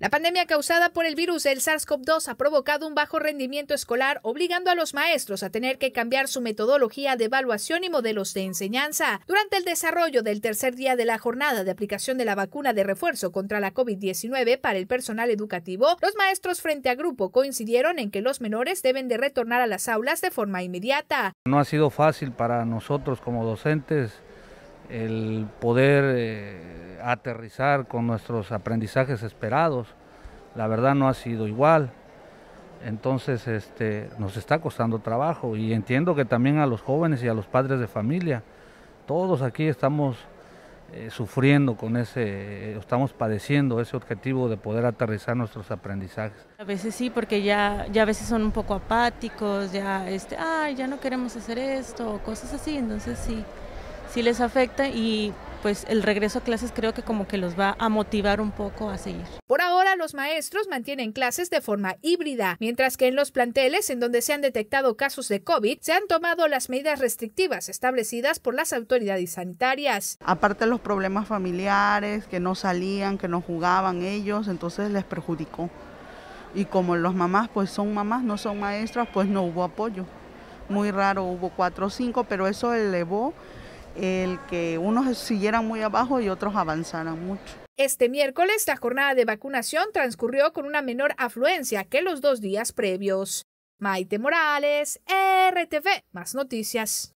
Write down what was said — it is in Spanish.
La pandemia causada por el virus del SARS-CoV-2 ha provocado un bajo rendimiento escolar, obligando a los maestros a tener que cambiar su metodología de evaluación y modelos de enseñanza. Durante el desarrollo del tercer día de la jornada de aplicación de la vacuna de refuerzo contra la COVID-19 para el personal educativo, los maestros frente a grupo coincidieron en que los menores deben de retornar a las aulas de forma inmediata. No ha sido fácil para nosotros como docentes el poder eh, aterrizar con nuestros aprendizajes esperados. La verdad no ha sido igual. Entonces este, nos está costando trabajo y entiendo que también a los jóvenes y a los padres de familia, todos aquí estamos eh, sufriendo con ese, estamos padeciendo ese objetivo de poder aterrizar nuestros aprendizajes. A veces sí, porque ya, ya a veces son un poco apáticos, ya, este, ya no queremos hacer esto, cosas así, entonces sí, sí les afecta y pues el regreso a clases creo que como que los va a motivar un poco a seguir. Por ahora los maestros mantienen clases de forma híbrida, mientras que en los planteles en donde se han detectado casos de COVID se han tomado las medidas restrictivas establecidas por las autoridades sanitarias. Aparte los problemas familiares, que no salían, que no jugaban ellos, entonces les perjudicó. Y como los mamás pues son mamás, no son maestras, pues no hubo apoyo. Muy raro, hubo cuatro o cinco, pero eso elevó el que unos siguieran muy abajo y otros avanzaran mucho. Este miércoles la jornada de vacunación transcurrió con una menor afluencia que los dos días previos. Maite Morales, RTV, más noticias.